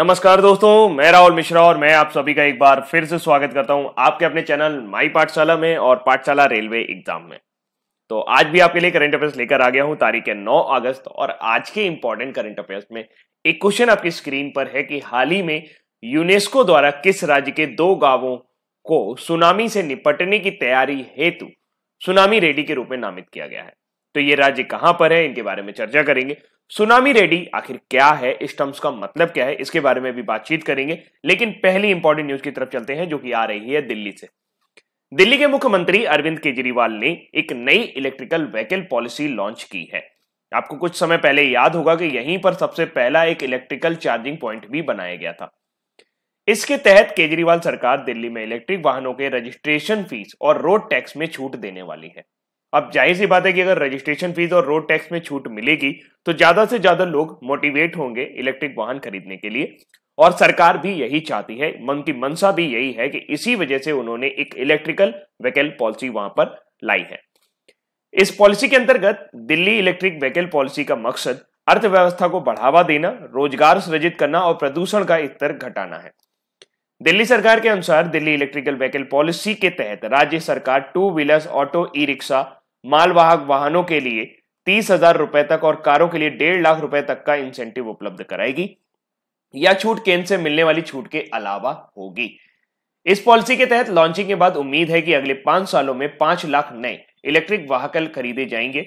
नमस्कार दोस्तों मैं राहुल मिश्रा और मैं आप सभी का एक बार फिर से स्वागत करता हूं आपके अपने चैनल माई पाठशाला में और पाठशाला रेलवे एग्जाम में तो आज भी आपके लिए करंट अफेयर्स लेकर आ गया हूं तारीख है 9 अगस्त और आज के इंपॉर्टेंट करंट अफेयर्स में एक क्वेश्चन आपकी स्क्रीन पर है कि हाल ही में यूनेस्को द्वारा किस राज्य के दो गांवों को सुनामी से निपटने की तैयारी हेतु सुनामी रेडी के रूप में नामित किया गया है तो ये राज्य कहां पर है इनके बारे में चर्चा करेंगे सुनामी रेडी आखिर क्या है इस टर्म्स का मतलब क्या है इसके बारे में भी बातचीत करेंगे लेकिन पहली इंपॉर्टेंट न्यूज की तरफ चलते हैं जो कि आ रही है दिल्ली से दिल्ली के मुख्यमंत्री अरविंद केजरीवाल ने एक नई इलेक्ट्रिकल व्हीकल पॉलिसी लॉन्च की है आपको कुछ समय पहले याद होगा कि यहीं पर सबसे पहला एक इलेक्ट्रिकल चार्जिंग पॉइंट भी बनाया गया था इसके तहत केजरीवाल सरकार दिल्ली में इलेक्ट्रिक वाहनों के रजिस्ट्रेशन फीस और रोड टैक्स में छूट देने वाली है अब जाहिर सी बात है कि अगर रजिस्ट्रेशन फीस और रोड टैक्स में छूट मिलेगी तो ज्यादा से ज्यादा लोग मोटिवेट होंगे इलेक्ट्रिक वाहन खरीदने के लिए और सरकार भी यही चाहती है की मनसा भी यही है कि इसी वजह से उन्होंने एक इलेक्ट्रिकल व्हीकल पॉलिसी वहां पर लाई है इस पॉलिसी के अंतर्गत दिल्ली इलेक्ट्रिक व्हीकल पॉलिसी का मकसद अर्थव्यवस्था को बढ़ावा देना रोजगार सृजित करना और प्रदूषण का स्तर घटाना है दिल्ली सरकार के अनुसार दिल्ली इलेक्ट्रिकल व्हीकल पॉलिसी के तहत राज्य सरकार two wheelers auto e rickshaw मालवाहक वाहनों के लिए तीस हजार रुपए तक और कारों के लिए डेढ़ लाख रुपए तक का इंसेंटिव उपलब्ध कराएगी या छूट केंद्र से मिलने वाली छूट के अलावा होगी इस पॉलिसी के तहत लॉन्चिंग के बाद उम्मीद है कि अगले पांच सालों में पांच लाख नए इलेक्ट्रिक वाहकल खरीदे जाएंगे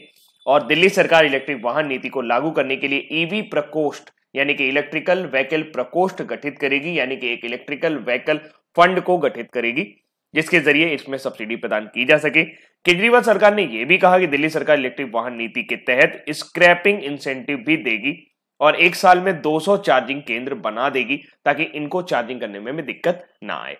और दिल्ली सरकार इलेक्ट्रिक वाहन नीति को लागू करने के लिए ईवी e प्रकोष्ठ यानी कि इलेक्ट्रिकल व्हीकल प्रकोष्ठ गठित करेगी यानी कि एक इलेक्ट्रिकल व्हीकल फंड को गठित करेगी जिसके जरिए इसमें सब्सिडी प्रदान की जा सके केजरीवाल सरकार ने यह भी कहा कि दिल्ली सरकार इलेक्ट्रिक वाहन नीति के तहत स्क्रैपिंग इंसेंटिव भी देगी और एक साल में 200 चार्जिंग केंद्र बना देगी ताकि इनको चार्जिंग करने में, में दिक्कत ना आए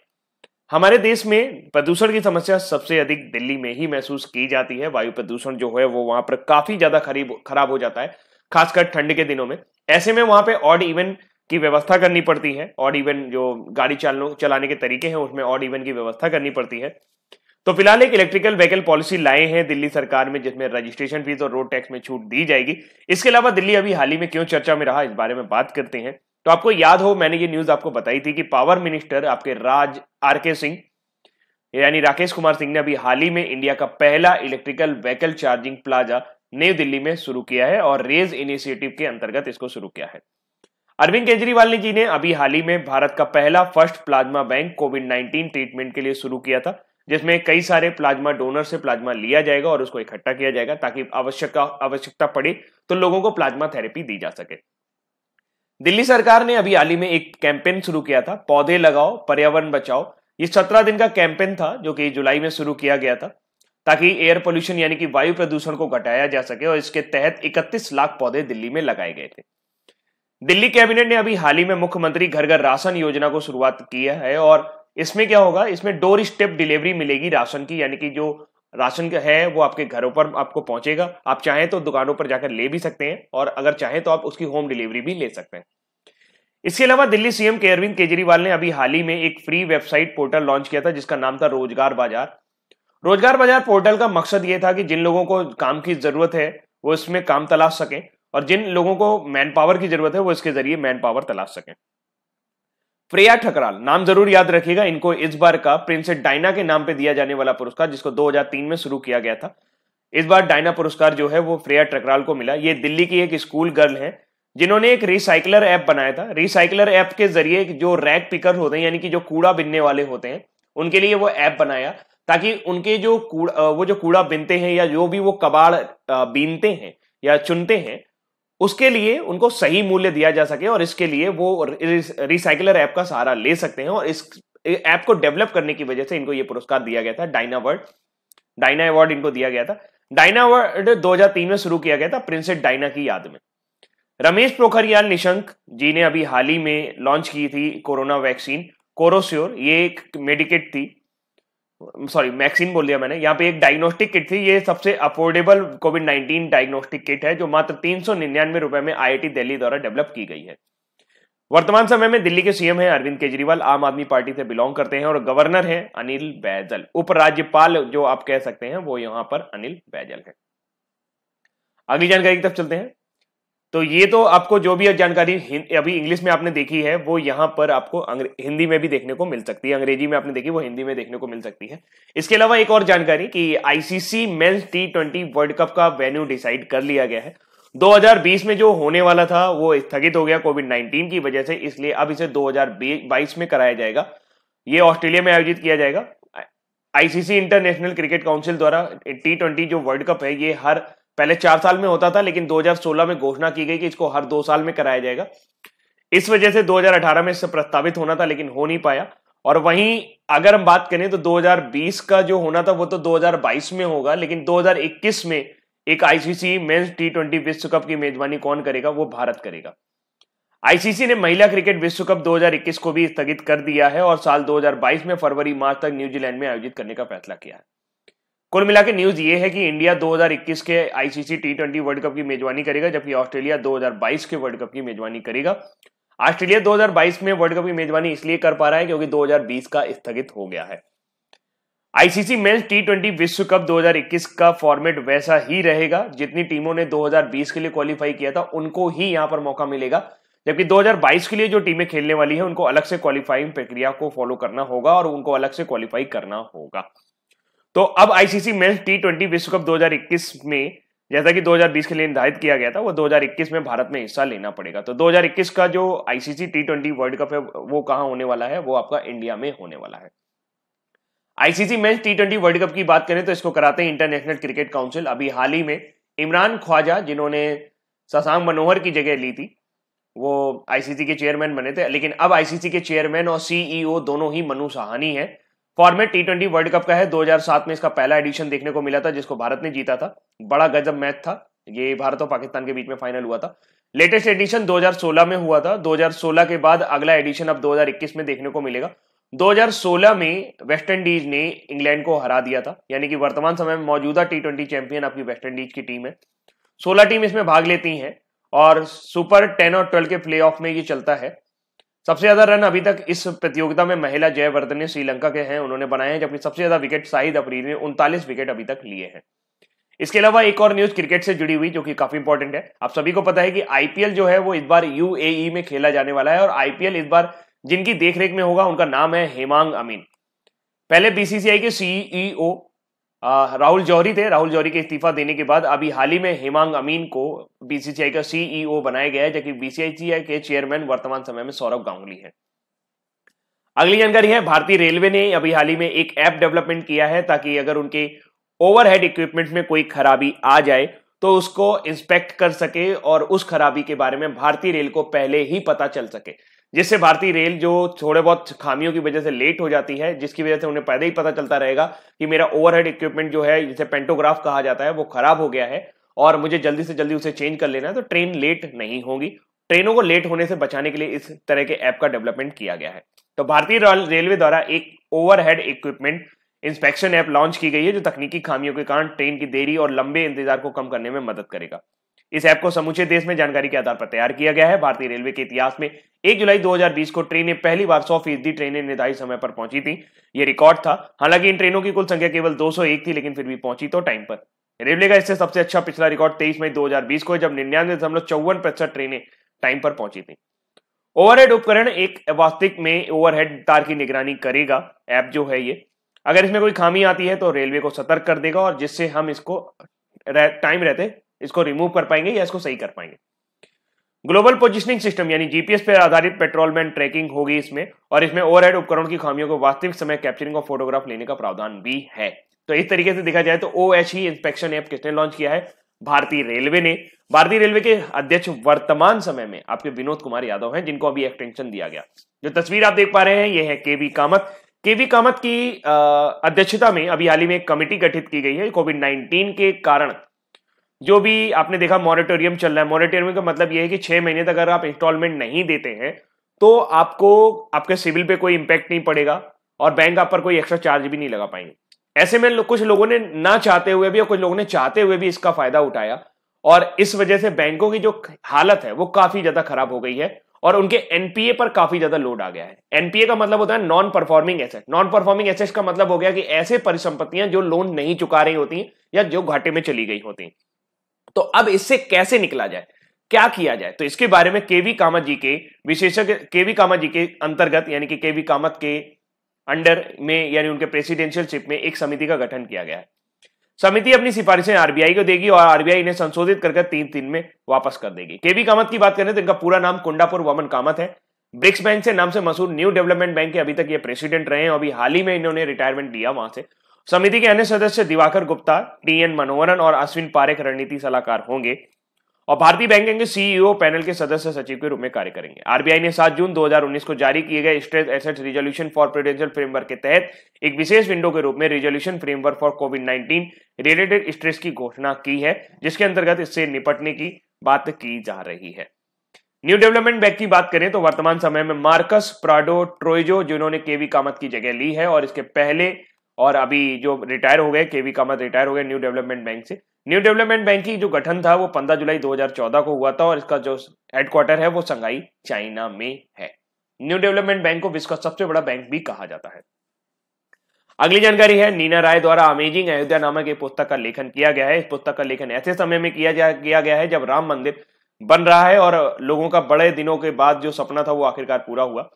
हमारे देश में प्रदूषण की समस्या सबसे अधिक दिल्ली में ही महसूस की जाती है वायु प्रदूषण जो है वो वहां पर काफी ज्यादा खरीब खराब हो जाता है खासकर ठंड के दिनों में ऐसे में वहां पे ऑड इवन की व्यवस्था करनी पड़ती है ऑड इवन जो गाड़ी चालनों चलाने के तरीके हैं उसमें ऑड इवन की व्यवस्था करनी पड़ती है तो फिलहाल एक इलेक्ट्रिकल व्हीकल पॉलिसी लाए हैं दिल्ली सरकार में जिसमें रजिस्ट्रेशन फीस और रोड टैक्स में छूट दी जाएगी इसके अलावा दिल्ली अभी हाल ही में क्यों चर्चा में रहा इस बारे में बात करते हैं तो आपको याद हो मैंने ये न्यूज आपको बताई थी कि पावर मिनिस्टर आपके राज आर के सिंह यानी राकेश कुमार सिंह ने अभी हाल ही में इंडिया का पहला इलेक्ट्रिकल व्हीकल चार्जिंग प्लाजा नई दिल्ली में शुरू किया है और रेज इनिशिएटिव के अंतर्गत इसको शुरू किया है अरविंद केजरीवाल जी ने अभी हाल ही में भारत का पहला first plasma bank COVID 19 treatment के लिए शुरू किया था जिसमें कई सारे प्लाज्मा डोनर से प्लाज्मा लिया जाएगा और उसको इकट्ठा किया जाएगा ताकि आवश्यक आवश्यकता पड़े तो लोगों को प्लाज्मा थेरेपी दी जा सके दिल्ली सरकार ने अभी हाल ही में एक कैंपेन शुरू किया था पौधे लगाओ पर्यावरण बचाओ ये सत्रह दिन का कैंपेन था जो कि जुलाई में शुरू किया गया था ताकि एयर पोल्यूशन यानी कि वायु प्रदूषण को घटाया जा सके और इसके तहत 31 लाख पौधे दिल्ली में लगाए गए थे दिल्ली कैबिनेट ने अभी हाल ही में मुख्यमंत्री घर घर राशन योजना को शुरुआत किया है और इसमें क्या होगा इसमें डोर स्टेप डिलीवरी मिलेगी राशन की यानी कि जो राशन है वो आपके घरों पर आपको पहुंचेगा आप चाहें तो दुकानों पर जाकर ले भी सकते हैं और अगर चाहें तो आप उसकी होम डिलीवरी भी ले सकते हैं इसके अलावा दिल्ली सीएम के अरविंद केजरीवाल ने अभी हाल ही में एक फ्री वेबसाइट पोर्टल लॉन्च किया था जिसका नाम था रोजगार बाजार रोजगार बाजार पोर्टल का मकसद ये था कि जिन लोगों को काम की जरूरत है वो इसमें काम तलाश सकें और जिन लोगों को मैन पावर की जरूरत है वो इसके जरिए मैन पावर तलाश सकें प्रिया ठकराल नाम जरूर याद रखिएगा इनको इस बार का प्रिंसेस डायना के नाम पे दिया जाने वाला पुरस्कार जिसको 2003 में शुरू किया गया था इस बार डायना पुरस्कार जो है वो प्रिया ठकराल को मिला ये दिल्ली की एक स्कूल गर्ल है जिन्होंने एक रिसाइकलर ऐप बनाया था रिसाइकलर ऐप के जरिए जो रैक पिकर होते हैं यानी कि जो कूड़ा बिनने वाले होते हैं उनके लिए वो ऐप बनाया ताकि उनके जो कूड़ा वो जो कूड़ा बिनते हैं या जो भी वो कबाड़ बीनते हैं या चुनते हैं उसके लिए उनको सही मूल्य दिया जा सके और इसके लिए वो रिसाइकलर ऐप का सहारा ले सकते हैं और इस ऐप को डेवलप करने की वजह से इनको ये पुरस्कार दिया गया था डायना वर्ड डाइना अवार्ड इनको दिया गया था डाइना अवार्ड 2003 में शुरू किया गया था प्रिंसेस डाइना की याद में रमेश पोखरियाल निशंक जी ने अभी हाल ही में लॉन्च की थी कोरोना वैक्सीन कोरोस्योर ये एक मेडिकेट थी सॉरी मैक्सिन बोल दिया मैंने यहाँ पे एक डायग्नोस्टिक किट थी ये सबसे अफोर्डेबल कोविड 19 डायग्नोस्टिक किट है जो मात्र तीन सौ निन्यानवे रुपए में आईआईटी दिल्ली द्वारा डेवलप की गई है वर्तमान समय में दिल्ली के सीएम हैं अरविंद केजरीवाल आम आदमी पार्टी से बिलोंग करते हैं और गवर्नर हैं अनिल बैजल उपराज्यपाल जो आप कह सकते हैं वो यहाँ पर अनिल बैजल है अगली जानकारी की तरफ चलते हैं तो ये तो आपको जो भी जानकारी अभी इंग्लिश में आपने देखी है वो यहाँ पर आपको हिंदी में भी देखने को मिल सकती है अंग्रेजी में आपने देखी वो हिंदी में देखने को मिल सकती है इसके अलावा एक और जानकारी कि ICC men's T twenty world cup का वेन्यू डिसाइड कर लिया गया है 2020 में जो होने वाला था वो स्थगित हो गया कोविड 19 की वजह से इसलिए अब इसे 2022 में कराया जाएगा ये ऑस्ट्रेलिया में आयोजित किया जाएगा आईसीसी इंटरनेशनल क्रिकेट काउंसिल द्वारा टी ट्वेंटी जो वर्ल्ड कप है ये हर पहले चार साल में होता था लेकिन 2016 में घोषणा की गई कि इसको हर दो साल में कराया जाएगा इस वजह से 2018 में इससे प्रस्तावित होना था लेकिन हो नहीं पाया और वहीं अगर हम बात करें तो 2020 का जो होना था वो तो 2022 में होगा लेकिन 2021 में एक आईसीसी मेन्स टी ट्वेंटी विश्व कप की मेजबानी कौन करेगा वो भारत करेगा आईसीसी ने महिला क्रिकेट विश्व कप 2021 को भी स्थगित कर दिया है और साल 2022 में फरवरी मार्च तक न्यूजीलैंड में आयोजित करने का फैसला किया है कुल मिला के न्यूज ये है कि इंडिया 2021 के ICC T twenty world cup की मेजबानी करेगा जबकि ऑस्ट्रेलिया 2022 के वर्ल्ड कप की मेजबानी करेगा ऑस्ट्रेलिया 2022 में वर्ल्ड कप की मेजबानी इसलिए कर पा रहा है क्योंकि 2020 का स्थगित हो गया है आईसीसी मेन्स टी ट्वेंटी विश्व कप 2021 का फॉर्मेट वैसा ही रहेगा जितनी टीमों ने 2020 के लिए क्वालिफाई किया था उनको ही यहां पर मौका मिलेगा जबकि 2022 के लिए जो टीमें खेलने वाली है उनको अलग से क्वालिफाइंग प्रक्रिया को फॉलो करना होगा और उनको अलग से क्वालिफाई करना होगा तो अब आईसीसी मेन्स टी ट्वेंटी विश्व कप 2021 में जैसा कि 2020 के लिए निर्धारित किया गया था वो 2021 में भारत में हिस्सा लेना पड़ेगा तो 2021 का जो ICC T twenty world cup है वो कहा होने वाला है वो आपका इंडिया में होने वाला है ICC men's T twenty world cup की बात करें तो इसको कराते हैं इंटरनेशनल क्रिकेट काउंसिल अभी हाल ही में इमरान ख्वाजा जिन्होंने ससांग मनोहर की जगह ली थी वो आईसीसी के चेयरमैन बने थे लेकिन अब आईसीसी के चेयरमैन और सीईओ e दोनों ही मनु सहानी हैं format T twenty world cup का है 2007 में इसका पहला एडिशन देखने को मिला था जिसको भारत ने जीता था बड़ा गजब मैच था ये भारत और पाकिस्तान के बीच में फाइनल हुआ था लेटेस्ट एडिशन 2016 में हुआ था 2016 के बाद अगला एडिशन अब 2021 में देखने को मिलेगा 2016 में वेस्ट इंडीज ने इंग्लैंड को हरा दिया था यानी कि वर्तमान समय में मौजूदा टी ट्वेंटी चैंपियन आपकी वेस्ट इंडीज की टीम है 16 टीम इसमें भाग लेती हैं और सुपर 10 और 12 के प्लेऑफ में ये चलता है सबसे ज्यादा रन अभी तक इस प्रतियोगिता में महिला जयवर्धने श्रीलंका के हैं उन्होंने बनाए हैं जबकि सबसे ज्यादा विकेट शाहिद अफरीद ने उनतालीस विकेट अभी तक लिए हैं इसके अलावा एक और न्यूज क्रिकेट से जुड़ी हुई जो कि काफी इंपॉर्टेंट है आप सभी को पता है कि आईपीएल जो है वो इस बार यूएई में खेला जाने वाला है और आईपीएल इस बार जिनकी देखरेख में होगा उनका नाम है हेमांग अमीन पहले बीसीसीआई के सीईओ राहुल जौहरी थे राहुल जौहरी के इस्तीफा देने के बाद अभी हाल ही में हेमांग अमीन को बीसीसीआई का सीईओ e बनाया गया है जबकि बीसीआईसीआई के चेयरमैन वर्तमान समय में सौरभ गांगुली है अगली जानकारी है भारतीय रेलवे ने अभी हाल ही में एक ऐप डेवलपमेंट किया है ताकि अगर उनके ओवरहेड इक्विपमेंट में कोई खराबी आ जाए तो उसको इंस्पेक्ट कर सके और उस खराबी के बारे में भारतीय रेल को पहले ही पता चल सके जिससे भारतीय रेल जो थोड़े बहुत खामियों की वजह से लेट हो जाती है जिसकी वजह से उन्हें पहले ही पता चलता रहेगा कि मेरा ओवरहेड इक्विपमेंट जो है जिसे पेंटोग्राफ कहा जाता है वो खराब हो गया है और मुझे जल्दी से जल्दी उसे चेंज कर लेना है तो ट्रेन लेट नहीं होगी ट्रेनों को लेट होने से बचाने के लिए इस तरह के ऐप का डेवलपमेंट किया गया है तो भारतीय रेलवे द्वारा एक overhead equipment inspection app launch की गई है जो तकनीकी खामियों के कारण ट्रेन की देरी और लंबे इंतजार को कम करने में मदद करेगा इस ऐप को समूचे देश में जानकारी के आधार पर तैयार किया गया है भारतीय रेलवे के इतिहास में 1 जुलाई 2020 को ट्रेनें पहली बार 100 फीसदी ट्रेनें निर्धारित समय पर पहुंची थी ये रिकॉर्ड था हालांकि इन ट्रेनों की कुल संख्या केवल 201 थी लेकिन फिर भी पहुंची तो टाइम पर रेलवे का इससे सबसे अच्छा पिछला रिकॉर्ड तेईस मई दो को जब निन्यानवे दशमलव चौवन प्रतिशत ट्रेनें टाइम पर पहुंची थी ओवरहेड उपकरण एक वास्तविक में ओवरहेड तार की निगरानी करेगा ऐप जो है ये अगर इसमें कोई खामी आती है तो रेलवे को सतर्क कर देगा और जिससे हम इसको टाइम रहते इसको रिमूव कर पाएंगे या इसको सही कर पाएंगे ग्लोबल पोजिशनिंग सिस्टम यानी जीपीएस पर आधारित पेट्रोलमेंट ट्रैकिंग होगी इसमें और इसमें ओवरहेड उपकरण की खामियों को वास्तविक समय कैप्चरिंग और फोटोग्राफ लेने का प्रावधान भी है तो इस तरीके से देखा जाए तो ओ एच ही इंस्पेक्शन ऐप किसने लॉन्च किया है भारतीय रेलवे ने भारतीय रेलवे के अध्यक्ष वर्तमान समय में आपके विनोद कुमार यादव हैं जिनको अभी एक्सटेंशन दिया गया जो तस्वीर आप देख पा रहे हैं ये है के वी कामत के वी कामत की अध्यक्षता में अभी हाल ही में एक कमेटी गठित की गई है कोविड 19 के कारण जो भी आपने देखा मॉरेटोरियम चल रहा है मॉरेटोरियम का मतलब यह है कि छह महीने तक अगर आप इंस्टॉलमेंट नहीं देते हैं तो आपको आपके सिविल पे कोई इंपैक्ट नहीं पड़ेगा और बैंक आप पर कोई एक्स्ट्रा चार्ज भी नहीं लगा पाएंगे ऐसे में लो, कुछ लोगों ने ना चाहते हुए भी और कुछ लोगों ने चाहते हुए भी इसका फायदा उठाया और इस वजह से बैंकों की जो हालत है वो काफी ज्यादा खराब हो गई है और उनके एनपीए पर काफी ज्यादा लोड आ गया है एनपीए का मतलब होता है non performing asset non performing asset का मतलब हो गया कि ऐसे परिसंपत्तियां जो लोन नहीं चुका रही होती या जो घाटे में चली गई होती तो अब इससे कैसे निकला जाए क्या किया जाए तो इसके बारे में केवी कामत जी के विशेषज्ञ केवी कामत जी के अंतर्गत यानी कि केवी कामत के अंडर में यानी उनके प्रेसिडेंशियलशिप में एक समिति का गठन किया गया समिति अपनी सिफारिशें आरबीआई को देगी और आरबीआई इन्हें संशोधित करके तीन तीन में वापस कर देगी केवी कामत की बात करें तो इनका पूरा नाम कुंडापुर वमन कामत है ब्रिक्स बैंक से नाम से मशहूर न्यू डेवलपमेंट बैंक के अभी तक ये प्रेसिडेंट रहे हैं अभी हाल ही में इन्होंने रिटायरमेंट लिया वहां से समिति के अन्य सदस्य दिवाकर गुप्ता टी एन मनोहरन और अश्विन पारेख रणनीति सलाहकार होंगे और भारतीय बैंकिंग के सीईओ पैनल के सदस्य सचिव के रूप में कार्य करेंगे आरबीआई ने 7 जून 2019 को जारी किए गए stress asset resolution for prudential framework के तहत एक विशेष विंडो के रूप में resolution framework for covid 19 related stress की घोषणा की है जिसके अंतर्गत इससे निपटने की बात की जा रही है न्यू डेवलपमेंट बैंक की बात करें तो वर्तमान समय में मार्कस प्राडो ट्रोइजो जिन्होंने केवी कामत की जगह ली है और इसके पहले और अभी जो रिटायर हो गए केवी कामत रिटायर हो गए न्यू डेवलपमेंट बैंक से न्यू डेवलपमेंट बैंक की जो गठन था वो 15 जुलाई 2014 को हुआ था और इसका जो हेडक्वार्टर है वो संघाई चाइना में है न्यू डेवलपमेंट बैंक को विश्व का सबसे बड़ा बैंक भी कहा जाता है अगली जानकारी है नीना राय द्वारा अमेजिंग अयोध्या नामक एक पुस्तक का लेखन किया गया है इस पुस्तक का लेखन ऐसे समय में किया जा किया गया है जब राम मंदिर बन रहा है और लोगों का बड़े दिनों के बाद जो सपना था वो आखिरकार पूरा हुआ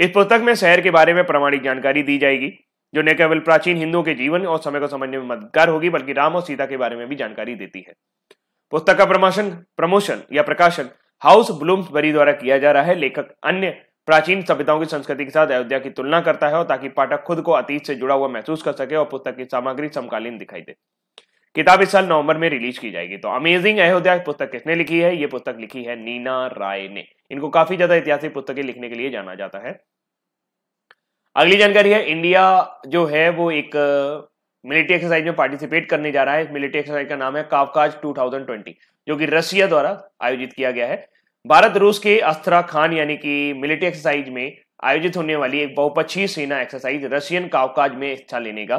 इस पुस्तक में शहर के बारे में प्रमाणिक जानकारी दी जाएगी जो न केवल प्राचीन हिंदुओं के जीवन और समय को समझने में मददगार होगी बल्कि राम और सीता के बारे में भी जानकारी देती है पुस्तक का प्रमोशन प्रमोशन या प्रकाशन हाउस ब्लूम्स बरी द्वारा किया जा रहा है लेखक अन्य प्राचीन सभ्यताओं की संस्कृति के साथ अयोध्या की तुलना करता है और ताकि पाठक खुद को अतीत से जुड़ा हुआ महसूस कर सके और पुस्तक की सामग्री समकालीन दिखाई दे किताब इस साल नवंबर में रिलीज की जाएगी तो अमेजिंग अयोध्या पुस्तक किसने लिखी है ये पुस्तक लिखी है नीना राय ने इनको काफी ज्यादा ऐतिहासिक पुस्तकें लिखने के लिए जाना जाता है अगली जानकारी है इंडिया जो है वो एक मिलिट्री एक्सरसाइज में पार्टिसिपेट करने जा रहा है मिलिट्री एक्सरसाइज का नाम है कावकाज 2020 जो कि रशिया द्वारा आयोजित किया गया है भारत रूस के अस्त्रा खान यानी कि मिलिट्री एक्सरसाइज में आयोजित होने वाली एक बहुपक्षीय सेना एक्सरसाइज रशियन कावकाज में हिस्सा लेने का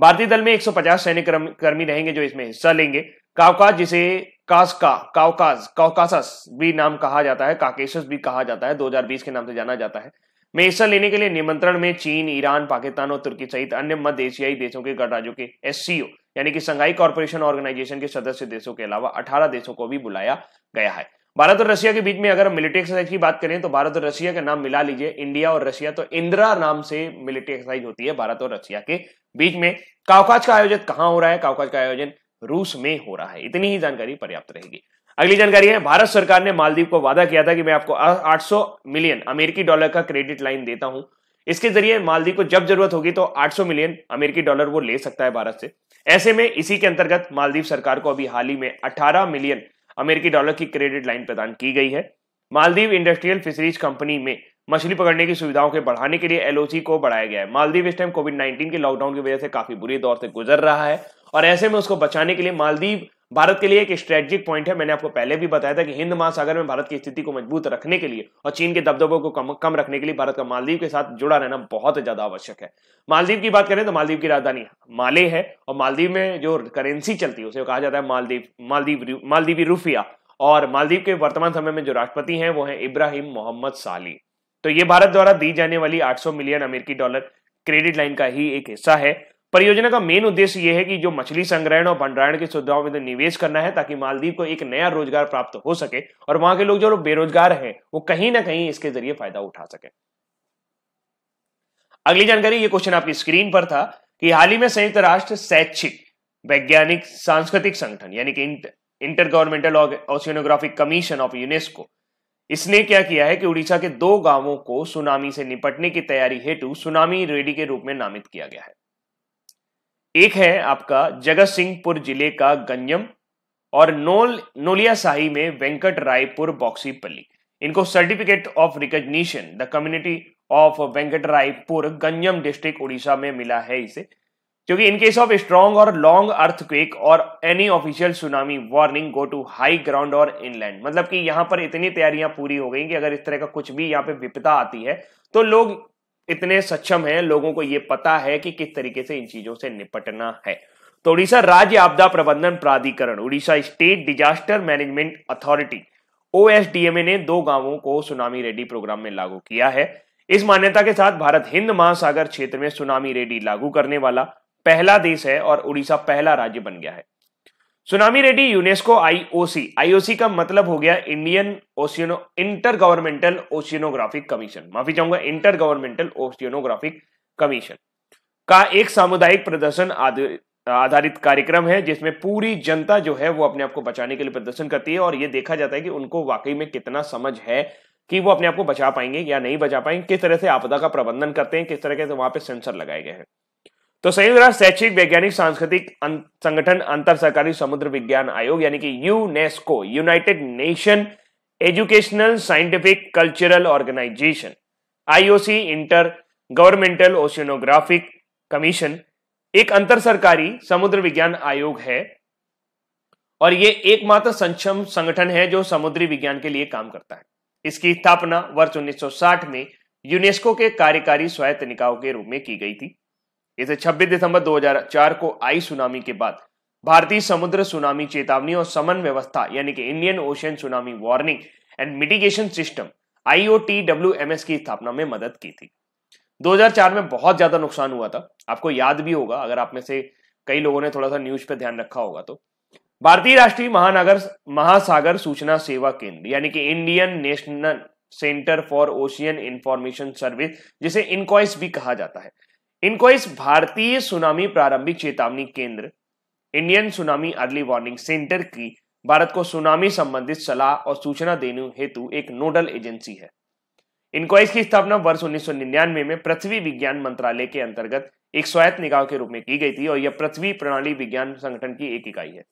भारतीय दल में 150 सैनिक कर्मी रहेंगे जो इसमें हिस्सा लेंगे कावकाज जिसे कास्का कावकाज कावकासस भी नाम कहा जाता है काकेशस भी कहा जाता है 2020 के नाम से जाना जाता है में हिस्सा लेने के लिए निमंत्रण में चीन ईरान पाकिस्तान और तुर्की सहित अन्य मध्य एशियाई देशों के गणराज्यों के एस यानी कि संघाई कॉरपोरेशन ऑर्गेनाइजेशन के सदस्य देशों के अलावा अठारह देशों को भी बुलाया गया है भारत और रशिया के बीच में अगर मिलिट्री एक्सरसाइज की बात करें तो भारत और रशिया का नाम मिला लीजिए इंडिया और रशिया तो इंदिरा नाम से मिलिट्री एक्सरसाइज होती है भारत और रशिया के बीच में कावकाज का आयोजन कहां हो रहा है कावकाज का आयोजन रूस में हो रहा है इतनी ही जानकारी पर्याप्त रहेगी अगली जानकारी है भारत सरकार ने मालदीव को वादा किया था कि मैं आपको 800 मिलियन अमेरिकी डॉलर का क्रेडिट लाइन देता हूं इसके जरिए मालदीव को जब जरूरत होगी तो 800 मिलियन अमेरिकी डॉलर वो ले सकता है भारत से ऐसे में इसी के अंतर्गत मालदीव सरकार को अभी हाल ही में 18 मिलियन अमेरिकी डॉलर की क्रेडिट लाइन प्रदान की गई है मालदीव इंडस्ट्रियल फिशरीज कंपनी में मछली पकड़ने की सुविधाओं के बढ़ाने के लिए एलओसी को बढ़ाया गया है मालदीव इस टाइम कोविड नाइन्टीन के लॉकडाउन की वजह से काफी बुरे दौर से गुजर रहा है और ऐसे में उसको बचाने के लिए मालदीव भारत के लिए एक स्ट्रेटेजिक पॉइंट है मैंने आपको पहले भी बताया था कि हिंद महासागर में भारत की स्थिति को मजबूत रखने के लिए और चीन के दबदबों को कम कम रखने के लिए भारत का मालदीव के साथ जुड़ा रहना बहुत ज्यादा आवश्यक है मालदीव की बात करें तो मालदीव की राजधानी माले है और मालदीव में जो करेंसी चलती है उसे कहा जाता है मालदीव मालदीव मालदीवी रूफिया और मालदीव के वर्तमान समय में जो राष्ट्रपति हैं वो हैं इब्राहिम मोहम्मद साली तो ये भारत द्वारा दी जाने वाली 800 मिलियन अमेरिकी डॉलर क्रेडिट लाइन का ही एक हिस्सा है परियोजना का मेन उद्देश्य यह है कि जो मछली संग्रहण और भंडारण की सुविधाओं में निवेश करना है ताकि मालदीव को एक नया रोजगार प्राप्त हो सके और वहां के लोग जो बेरोजगार हैं वो कहीं ना कहीं इसके जरिए फायदा उठा सके अगली जानकारी ये क्वेश्चन आपकी स्क्रीन पर था कि हाल ही में संयुक्त राष्ट्र शैक्षिक वैज्ञानिक सांस्कृतिक संगठन यानी कि inter governmental oceanographic commission of UNESCO इसने क्या किया है कि उड़ीसा के दो गांवों को सुनामी से निपटने की तैयारी हेतु सुनामी रेडी के रूप में नामित किया गया है एक है आपका जगत सिंहपुर जिले का गंजम और नोल नोलिया शाही में वेंकट रायपुर बॉक्सीपल्ली इनको certificate of recognition the community of Venkatraipur Ganjam district Odisha में मिला है इसे क्योंकि इन केस ऑफ स्ट्रॉन्ग और लॉन्ग अर्थक्वेक और any official tsunami warning go to high ground और इनलैंड मतलब कि यहां पर इतनी तैयारियां पूरी हो गई कि अगर इस तरह का कुछ भी यहाँ पे विपदा आती है तो लोग इतने सक्षम हैं लोगों को ये पता है कि किस तरीके से इन चीजों से निपटना है तो उड़ीसा राज्य आपदा प्रबंधन प्राधिकरण Odisha state disaster management authority OSDMA ने दो गांवों को सुनामी रेडी प्रोग्राम में लागू किया है इस मान्यता के साथ भारत हिंद महासागर क्षेत्र में सुनामी रेडी लागू करने वाला पहला देश है और उड़ीसा पहला राज्य बन गया है tsunami ready UNESCO IOC IOC का मतलब हो गया Indian oceano inter governmental oceanographic commission माफी चाहूंगा इंटर गवर्नमेंटल ओशियनोग्राफिक कमीशन का एक सामुदायिक प्रदर्शन आधारित कार्यक्रम है जिसमें पूरी जनता जो है वो अपने आप को बचाने के लिए प्रदर्शन करती है और ये देखा जाता है कि उनको वाकई में कितना समझ है कि वो अपने आप को बचा पाएंगे या नहीं बचा पाएंगे किस तरह से आपदा का प्रबंधन करते हैं किस तरह के वहां पे सेंसर लगाए गए हैं तो संयुक्त राष्ट्र शैक्षिक वैज्ञानिक सांस्कृतिक अं-, संगठन अंतर सरकारी समुद्र विज्ञान आयोग यानी कि UNESCO United Nation educational scientific cultural organization IOC inter governmental oceanographic commission एक अंतर सरकारी समुद्र विज्ञान आयोग है और ये एकमात्र संक्षम संगठन है जो समुद्री विज्ञान के लिए काम करता है इसकी स्थापना वर्ष 1960 में यूनेस्को के कार्यकारी स्वायत्त निकाय के रूप में की गई थी इसे 26 दिसंबर 2004 को आई सुनामी के बाद भारतीय समुद्र सुनामी चेतावनी और समन व्यवस्था यानी कि Indian ocean tsunami warning and mitigation system IOTWMS की स्थापना में मदद की थी 2004 में बहुत ज्यादा नुकसान हुआ था आपको याद भी होगा अगर आप में से कई लोगों ने थोड़ा सा न्यूज पे ध्यान रखा होगा तो भारतीय राष्ट्रीय महानगर महासागर सूचना सेवा केंद्र यानी कि Indian national centre for ocean information service जिसे इनकॉइस भी कहा जाता है इनको इस भारतीय सुनामी प्रारंभिक चेतावनी केंद्र Indian tsunami early warning centre की भारत को सुनामी संबंधित सलाह और सूचना देने हेतु एक नोडल एजेंसी है इनक्वाइस की स्थापना वर्ष 1999 में पृथ्वी विज्ञान मंत्रालय के अंतर्गत एक स्वायत्त निकाय के रूप में की गई थी और यह पृथ्वी प्रणाली विज्ञान संगठन की एक इकाई है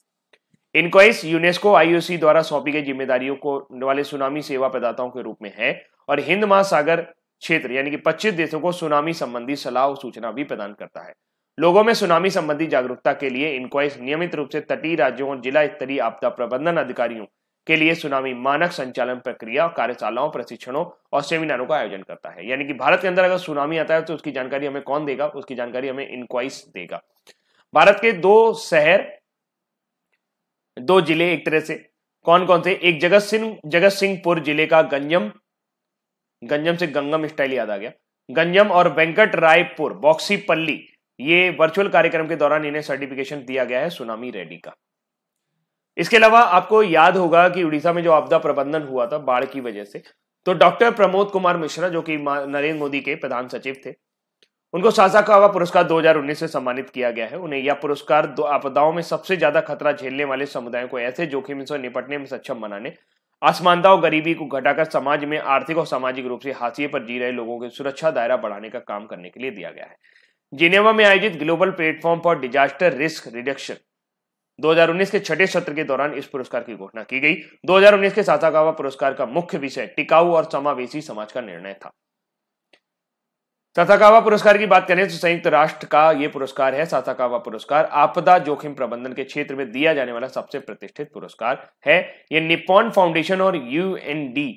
इनक्वाइस यूनेस्को आईओसी द्वारा सौंपी गई जिम्मेदारियों को वाले सुनामी सेवा प्रदाताओं के रूप में है और हिंद महासागर क्षेत्र यानी कि पच्चीस देशों को सुनामी संबंधी सलाह और सूचना भी प्रदान करता है लोगों में सुनामी संबंधी जागरूकता के लिए इनक्वाइस नियमित रूप से तटीय राज्यों और जिला स्तरीय आपदा प्रबंधन अधिकारियों के लिए सुनामी मानक संचालन प्रक्रिया कार्यशालाओं प्रशिक्षणों और सेमिनारों का आयोजन करता है यानी कि भारत के अंदर अगर सुनामी आता है तो उसकी जानकारी हमें कौन देगा उसकी जानकारी हमें इनक्वाइस देगा भारत के दो शहर दो जिले एक तरह से कौन कौन से एक जगत सिंह जगत सिंहपुर जिले का गंजम गंजम से गंगम स्टाइल याद आ गया गंजम और वेंकट रायपुर बॉक्सीपल्ली ये वर्चुअल कार्यक्रम के दौरान इन्हें सर्टिफिकेशन दिया गया है सुनामी रेडी का इसके अलावा आपको याद होगा कि उड़ीसा में जो आपदा प्रबंधन हुआ था बाढ़ की वजह से तो डॉक्टर प्रमोद कुमार मिश्रा जो कि नरेंद्र मोदी के प्रधान सचिव थे उनको सासाकावा पुरस्कार 2019 से सम्मानित किया गया है उन्हें यह पुरस्कार आपदाओं में सबसे ज्यादा खतरा झेलने वाले समुदायों को ऐसे जोखिम से निपटने में सक्षम बनाने असमानता और गरीबी को घटाकर समाज में आर्थिक और सामाजिक रूप से हाशिए पर जी रहे लोगों के सुरक्षा दायरा बढ़ाने का काम करने के लिए दिया गया है जिनेवा में आयोजित global platform for disaster risk reduction 2019 के छठे सत्र के दौरान इस पुरस्कार की घोषणा की गई 2019 के साथ पुरस्कार का मुख्य विषय टिकाऊ और समावेशी समाज का निर्णय था सासाकावा पुरस्कार की बात करें तो संयुक्त राष्ट्र का ये पुरस्कार है सासाकावा पुरस्कार आपदा जोखिम प्रबंधन के क्षेत्र में दिया जाने वाला सबसे प्रतिष्ठित पुरस्कार है ये निपॉन फाउंडेशन और यूएनडी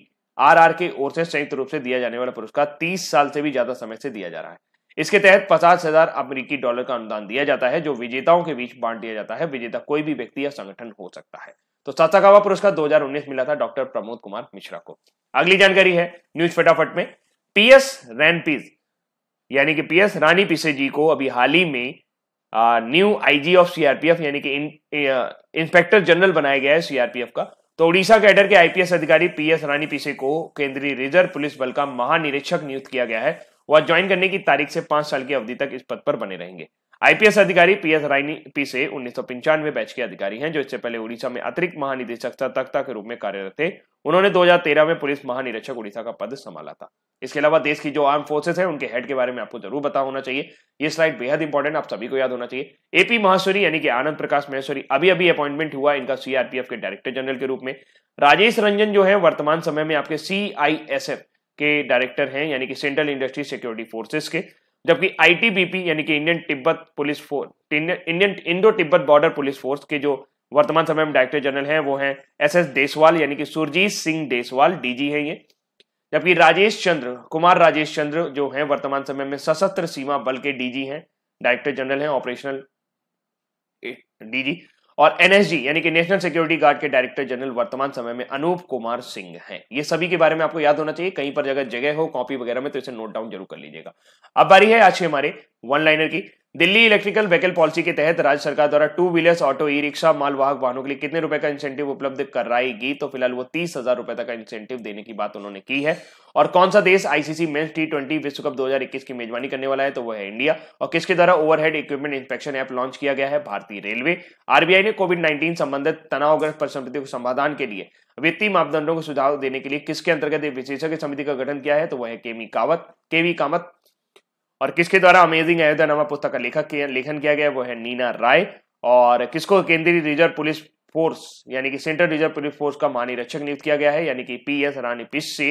आरआर के ओर से संयुक्त रूप से दिया जाने वाला पुरस्कार 30 साल से भी ज्यादा समय से दिया जा रहा है इसके तहत पचास हजार अमरीकी डॉलर का अनुदान दिया जाता है जो विजेताओं के बीच बांट दिया जाता है विजेता कोई भी व्यक्ति या संगठन हो सकता है तो सासाकावा पुरस्कार दो मिला था डॉक्टर प्रमोद कुमार मिश्रा को अगली जानकारी है न्यूज फटाफट में पीएस रैनपीज यानी कि पीएस रानी पिसे जी को अभी हाल ही में न्यू आईजी ऑफ सीआरपीएफ यानी कि इंस्पेक्टर जनरल बनाया गया है सीआरपीएफ का तो उड़ीसा कैडर के आईपीएस अधिकारी पीएस रानी पिसे को केंद्रीय रिजर्व पुलिस बल का महानिरीक्षक नियुक्त किया गया है वह ज्वाइन करने की तारीख से पांच साल की अवधि तक इस पद पर बने रहेंगे आईपीएस अधिकारी पीएस रानी पिसे उन्नीस बैच के अधिकारी हैं जो इससे पहले उड़ीसा में अतिरिक्त महानिदेशक सतर्कता के रूप में कार्यरत थे उन्होंने 2013 में पुलिस महानिरीक्षक उड़ीसा का पद संभाला था इसके अलावा देश की जो आर्म फोर्सेस है उनके हेड के बारे में आपको जरूर बता होना चाहिए ये स्लाइड बेहद इंपॉर्टेंट आप सभी को याद होना चाहिए एपी महेश्वरी यानी कि आनंद प्रकाश महेश्वरी अभी अभी अपॉइंटमेंट हुआ इनका सीआरपीएफ के डायरेक्टर जनरल के रूप में राजेश रंजन जो है वर्तमान समय में आपके सी के डायरेक्टर हैं यानी कि सेंट्रल इंडस्ट्री सिक्योरिटी फोर्सेस के जबकि आईटीबीपी यानी कि Indian Tibet police force Indian Indo Tibet border police force के जो वर्तमान समय में डायरेक्टर जनरल हैं वो हैं एस एस देसवाल यानी कि सुरजीत सिंह देसवाल डीजी हैं ये जबकि राजेश चंद्र कुमार राजेश चंद्र जो हैं वर्तमान समय में सशस्त्र सीमा बल के डीजी हैं डायरेक्टर जनरल हैं ऑपरेशनल डीजी और एनएसजी यानी कि नेशनल सिक्योरिटी गार्ड के डायरेक्टर जनरल वर्तमान समय में अनूप कुमार सिंह हैं ये सभी के बारे में आपको याद होना चाहिए कहीं पर जगह जगह हो कॉपी वगैरह में तो इसे नोट डाउन जरूर कर लीजिएगा अब बारी है आज हमारे वन लाइनर की दिल्ली इलेक्ट्रिकल व्हीकल पॉलिसी के तहत राज्य सरकार द्वारा two wheelers auto e rickshaw मालवाहक वाहनों के लिए कितने रुपए का इंसेंटिव उपलब्ध कराएगी तो फिलहाल वो तीस हजार रुपए तक का इंसेंटिव देने की बात उन्होंने की है और कौन सा देश आईसीसी मेंस टी ट्वेंटी विश्व कप 2021 की मेजबानी करने वाला है तो वो है इंडिया और किसके द्वारा overhead equipment inspection app launch किया गया है भारतीय रेलवे आरबीआई ने कोविड नाइन्टीन संबंधित तनावग्रस्त परिसंपत्तियों के समाधान के लिए वित्तीय मापदंडों को सुझाव देने के लिए किसके अंतर्गत विशेषज्ञ समिति का गठन किया है तो वह है केवी कावत केवी कामत और किसके द्वारा अमेजिंग अयोध्या नामा पुस्तक का लेखक लेखन किया गया वो है नीना राय और किसको केंद्रीय रिजर्व पुलिस फोर्स यानी कि सेंट्रल रिजर्व पुलिस फोर्स का महानिरीक्षक नियुक्त किया गया है यानी कि पी एस रानी पिस से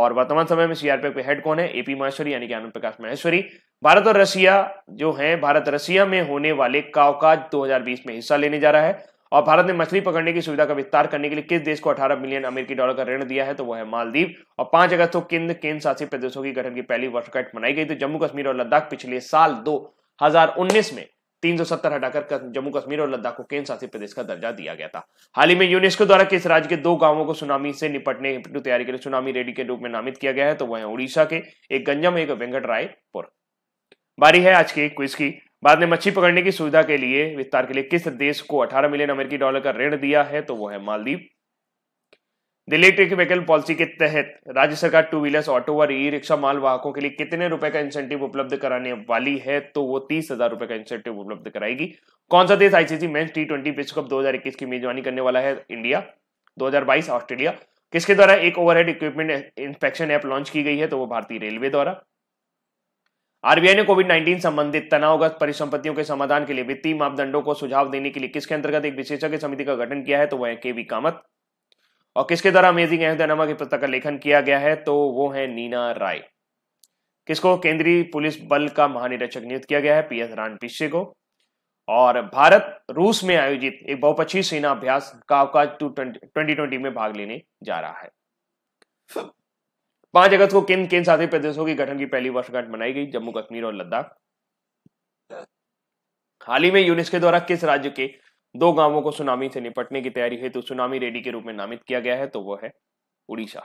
और वर्तमान समय में सीआरपीएफ के हेड कौन है एपी माहेश्वरी यानी कि आनंद प्रकाश माहेश्वरी भारत और रशिया जो है भारत रशिया में होने वाले कावकाज 2020 में हिस्सा लेने जा रहा है और भारत ने मछली पकड़ने की सुविधा का विस्तार करने के लिए किस देश को 18 मिलियन अमेरिकी डॉलर का ऋण दिया है तो वो है मालदीव और पांच अगस्त को केंद्र केंद्र शासित प्रदेशों की गठन की पहली वर्षगांठ मनाई गई तो जम्मू कश्मीर और लद्दाख पिछले साल 2019 में 370 हटाकर जम्मू कश्मीर और लद्दाख को केंद्र शासित प्रदेश का दर्जा दिया गया था हाल ही में यूनेस्को द्वारा किस राज्य के दो गांवों को सुनामी से निपटने की तैयारी के लिए सुनामी रेडी के रूप में नामित किया गया है तो वह है उड़ीसा के एक गंजम एक वेंकट रायपुर बारी है आज के क्विज की बाद में मच्छी पकड़ने की सुविधा के लिए विस्तार के लिए किस देश को 18 मिलियन अमेरिकी डॉलर का ऋण दिया है तो वो है मालदीव दिल्ली ट्रिक व्हीकल पॉलिसी के तहत राज्य सरकार टू व्हीलर्स ऑटो और ई रिक्शा मालवाहकों के लिए कितने रुपए का इंसेंटिव उपलब्ध कराने वाली है तो वो तीस हजार रुपए का इंसेंटिव उपलब्ध कराएगी कौन सा देश आईसीसी मैच टी ट्वेंटी विश्व कप दो की मेजबानी करने वाला है इंडिया 2022 ऑस्ट्रेलिया किसके द्वारा एक overhead equipment inspection app launch की गई है तो वो भारतीय रेलवे द्वारा आरबीआई ने कोविड 19 संबंधित तनावग्रस्त परिसंपत्तियों के समाधान के लिए वित्तीय मापदंडों को सुझाव देने के लिए किसके अंतर्गत एक विशेषज्ञ समिति का गठन किया है तो वह है के वी कामत और किसके द्वारा अमेजिंग अहमदनामा की पुस्तक का लेखन किया गया है तो वो है नीना राय किसको केंद्रीय पुलिस बल का महानिरीक्षक नियुक्त किया गया है पी एस रान पिशे को और भारत रूस में आयोजित एक बहुपक्षीय सेना अभ्यास अवकाश टू ट्वेंटी में भाग लेने जा रहा है पांच अगस्त को किन किन शासित प्रदेशों के गठन की पहली वर्षगांठ मनाई गई जम्मू कश्मीर और लद्दाख हाल ही में यूनेस्को द्वारा किस राज्य के दो गांवों को सुनामी से निपटने की तैयारी हेतु तो सुनामी रेडी के रूप में नामित किया गया है तो वो है उड़ीसा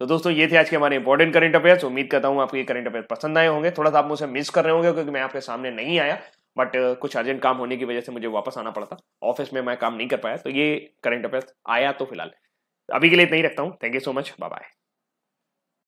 तो दोस्तों ये थे आज के हमारे इंपॉर्टेंट करंट अफेयर्स उम्मीद करता हूँ आपको ये करंट अफेयर पसंद आए होंगे थोड़ा सा आप मुझे मिस कर रहे होंगे क्योंकि मैं आपके सामने नहीं आया बट कुछ अर्जेंट काम होने की वजह से मुझे वापस आना पड़ा था ऑफिस में मैं काम नहीं कर पाया तो ये करंट अफेयर्स आया तो फिलहाल अभी के लिए इतना ही रखता हूँ thank you so much bye bye